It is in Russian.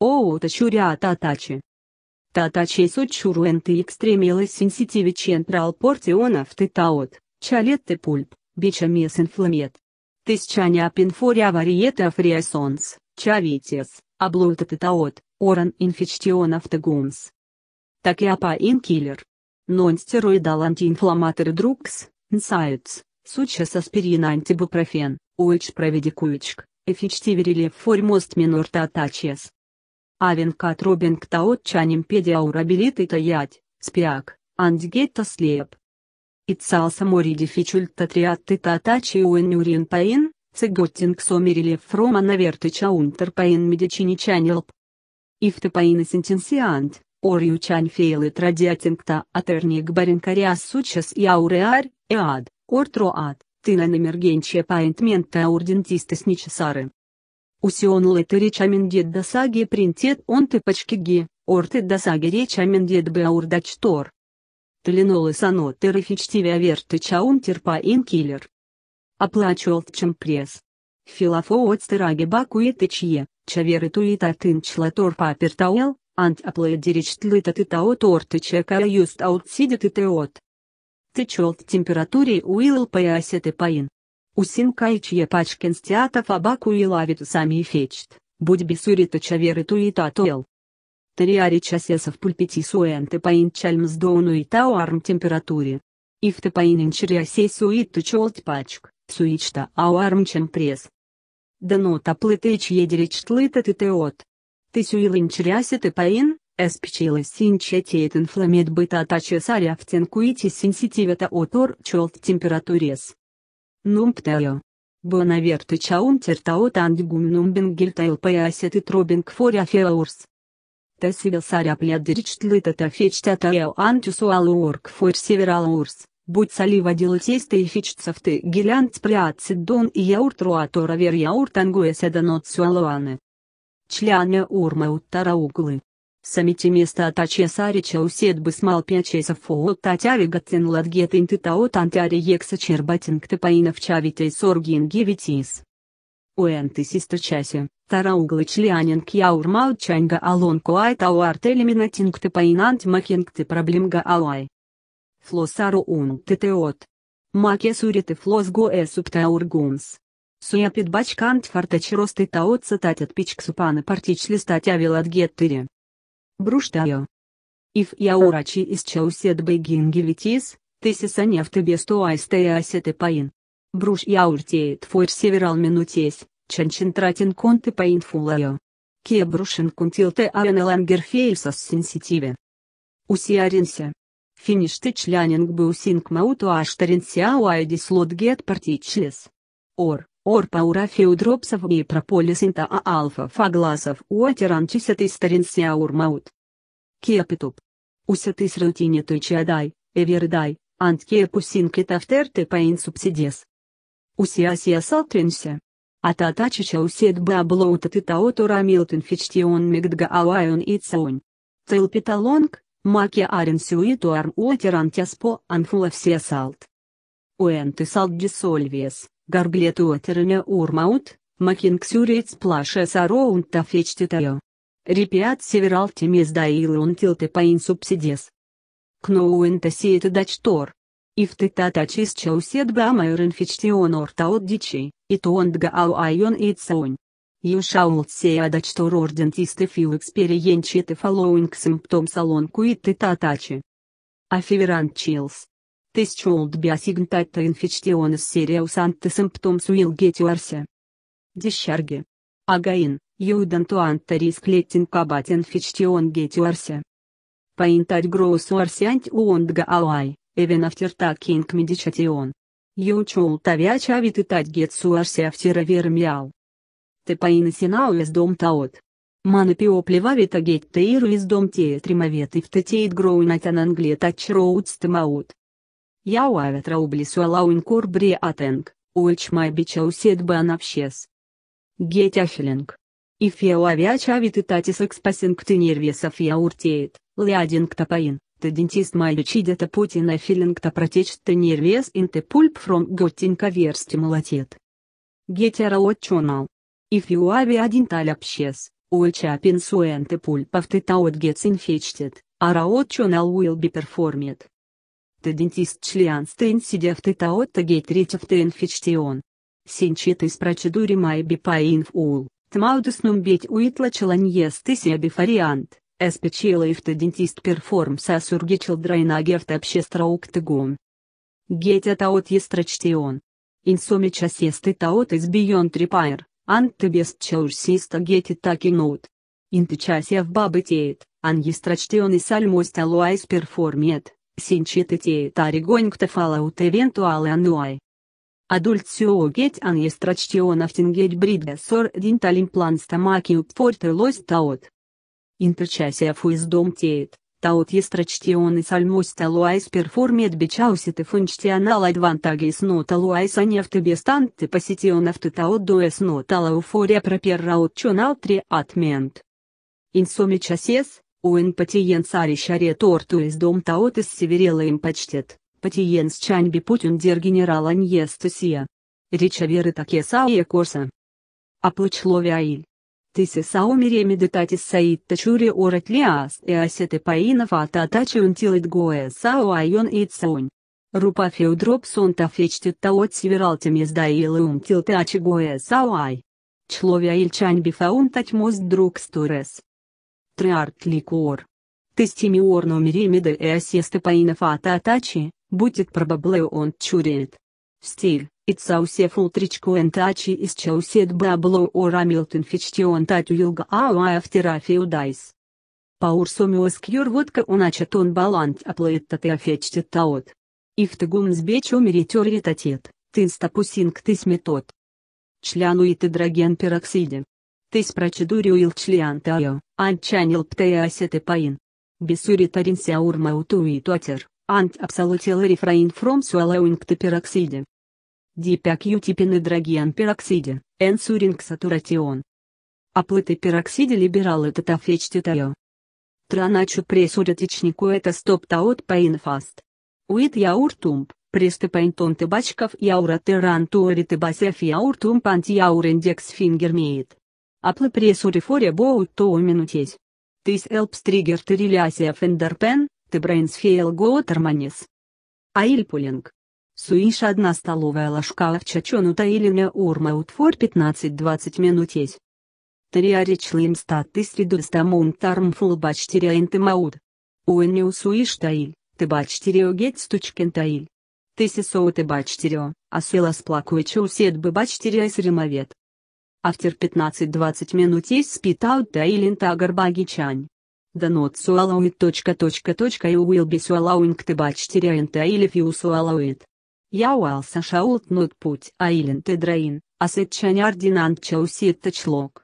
Оутачуря Татачи. Татачи Сучуруэнты Экстремелы Сенситиви Централ Портионов чалет ты Пульп, бича мес Инфламет. Тысчаня пинфория Вариета Фриасонс, Чавитес, Облута Титаот, Оран Инфечтионов Тагумс. Такиапаин инкиллер. Нонстероидал антиинфламатор Друкс, Нсайц, Сучас аспирин антибупрофен, Уич проведи проведикуичк, эфичтиверилев формост минор татачес. Авенкат Робингтаот чаним педиаурабилит и таять, спиак, андгетта слеп. Итсалса мориди фичульта триатты татачи уэнюрин паин, циготтинг сомерили фрома наверты чаунтер паин медичини чанилп. Ифты паин сентенсиант, орью чань фейлы традиатингта атерник баринкариас сучас и ауреар, эад, ортроад, тынанемергенче паинтмента аурдентистес ничесары. Усионлы ты речамендет досаги принтет он ты пачкиги, орты досаги речамендет беаурдач тор. Талинолы сано ты рифичтиве аверты терпа терпаин киллер. Оплачуолт чем пресс. от стыраги и бакуитычье, чаверы туитатын члатор папертауэл, ант аплоедеречтлыта ты тао торты чека юст аут аутсидит и теот. Ты чолт температуре уилл паясет и паин. Усин кайчье пачкен стиатов абаку и лавиту сами фечт, будь чаверы веры и тоел. Триари часесов пульпити суэнты паин доуну и тауарм температуре. Ифты паин суит суитту чолт пачк, суичта ауарм чем пресс. Дано плытыч едерич тлыта ты теот. Ты сюилын чряси ты паин, эспичила синчетеет инфламет быта тачесаря в тенкуите синситивета отор чолт температурес. Numteo. Bonavertu chaunter taot angum тайл peaset и тробинг форя а феаурс. Тесивилсаря плядеричтлыта тафечтатаял антюсуалуорк фор севералуурс, будь сали водил тесто и фичцавты гилянт спрятсит дон и яурт руатора вер яурт ангуэседанот сюалуаны. Чляня урмаут уттара углы. Самите-места от Ачесарича уседьбы Смалпячесов от Атявигатен Ладгетинтыта от Антари Екса Чербатинг Тапаинов Чавитей Соргинги Витис. Уэнты Систачасе, Тараугла Члянинг Яурмаут Чанга Алонку Айтау Артелимина Тингты махинг Махингты Проблемга Ауай. Флосару Унг Тетеот. Маке Суриты Флос э гунс. Субтаургунс. Суяпит бачкант фартач росты таот цитатят пичк супаны партич листать авилат геттыри. Bruștea. If iauraci is ceauset begingivitis, tesisa neftebesto aistea asetepain. Bruș iaurteit for several minutes, centratin conte pain fuleo. Ке брушен кунтилте аренелангер фейсас сенситиве. Усиаринсе. Финишты члянинг бэусинг мауту аштаринсиау айдис лотгет партичлес. Ор. Орпаура феудропсов мипрополисинта а алфа фагласов уатиранчисят историнсия урмаут. Кепитуп. Усятыс рутине той чадай, эвердай, анткепусинки тафтерты паин субсидес. Усиасия салтринся. А татачича усет баблоута ты таотура милтин фичтион мигдга ауайон и цонь. Целпиталонг, маки арен сюиту арм уатирантяспо анфула все салт. Уэнты салт дисольвес. Garglietuoterine Urmaut, Макингсюриц плаше сароунта фечтитаю. Репиат севералтимис даилы он тилтепаин субсидес. Кноуэнта сиета дачтор. Ифтыта тачис чаусет бамайрен фичтион ортаот дичи, и туондга ау айон и цаонь. Юшаулт сея дачтор орден тисты фил экспериенчиты фоллоуинг симптом салон куиты татачи. Афеверант чилс. This should be assigned to infections serious and symptoms will get worse. Discharge. Again, you don't want to risk letting combat infection get worse. Painted gross worse and won't go away, even after taking medication. You should have achieved it gets worse after a vermial. The pain is now is don't out. Манапио плевавита гет тейру из дом те тримавет и втетеет гроунат анангле тач роудс тымаут. Jauave traubles o alau incorporeateng, ulci mai biceau sed ban apșes. Getafeling. If eu avea chavititatis expasing te nervie să fie urteit, leading tapain, te dentist mai lucide te putin feeling ta protect te nervies in te pulp from gotting cavier stimulatet. Гетероотчонал. If you avea dental apșes, ulci apinsuente pulp of te taut gets infected, araotchonal will be performed дентист сидя Тедентист членстен сидяхты таотта гейтричевты инфичтион. Синчитыс процедури майби по инфул, тмаудес нумбеть уитла челаньесты себе фариант, эспечила ифтедентист перформс асургичил драйнагерт общестрауктыгум. Гетя таот естрачтион. Инсуми часесты таот избион трипайр, Ант анты без чаурсиста гети такинут. Инты в бабы теет, ан естрачтион и сальмость алуайс перформет. Sincetetate rigonic tefallaut eventuale anuai. Adulți ogeți an estraction aftinget bridesor din talimplan stamachiup forte los taot. Intercesia fuis domtiet, taot estractionis almus taluais performet biciausit funcțional advantages nota luais anefte bestante positionafte taot dues nota lauforia propierraut cion altri atment. Insomiciases, Уэн патиен сари шаре торту из дом таот из северела им почтет, патиен с чаньби путюн дер генерал аньестасия. Речаверы таке саия корса. Аплычлови аиль. Тыси саумире медитатис саид тачури орат лиас и э асеты паинов а татачи унтилит гоэ сау айон и цонь. Рупа феудроп сон тафечтит таот севералтем езда илы умтил тачи гоэ сау ай. чаньби фаун тать мост друг стурес. Триарт ликор. Тестимиорно миремеда и асеста паина фата атачи, будет пробаблео он чурит. Стиль. Ицаусе фултричку энтачи из чаусет бабло ора милтен фичтион татю юлга ауа втерафию дайс. Паур сомиос кьюр водка уначат он балант аплоитта ты афечтит таот. Ифтыгум сбеч умеритер ритатет, тынстапусинг тысметот. Чляну и драген пероксиде. Тыспрочедури уилчлиантаю, анчанил птеасеты паин. Бисури таринся урмауту и туатер, ант абсолютил рефраин фром суалауинкта пероксиде. Дипякьютипины драгиан пероксиде, энсуринг сатуратион. Оплыты пероксиде либералы татафечтитаю. Траначу пресуретичнику это стоп таот паинфаст. Уит яуртумб, преступайнтон табачков яура тирантуори табасеф яуртумб антияурендекс фингермеет. Apple presurile about to minutes. This helps trigger the release of enderpen, the brains fail go harmonies. Oil pulling. Суиш одна столовая ложка овчачонута или не урма утфор 15-20 ста минутеть. Триаричлим статыс редустамун тармфул бачтериаин тымауд. Уэнниу суиш таиль, ты бачтерио гет стучкен таиль. Тысисоу ты бачтерио, а села сплакуечу сед бы бачтериа и сремовет. After 15-20 minutes is spit out the entire baggage and the not swallow it. Точка, точка, точка, you will be swallowing the bacteria until if you swallow it. You also should not put island drain, as it can ordinant cause it to clog.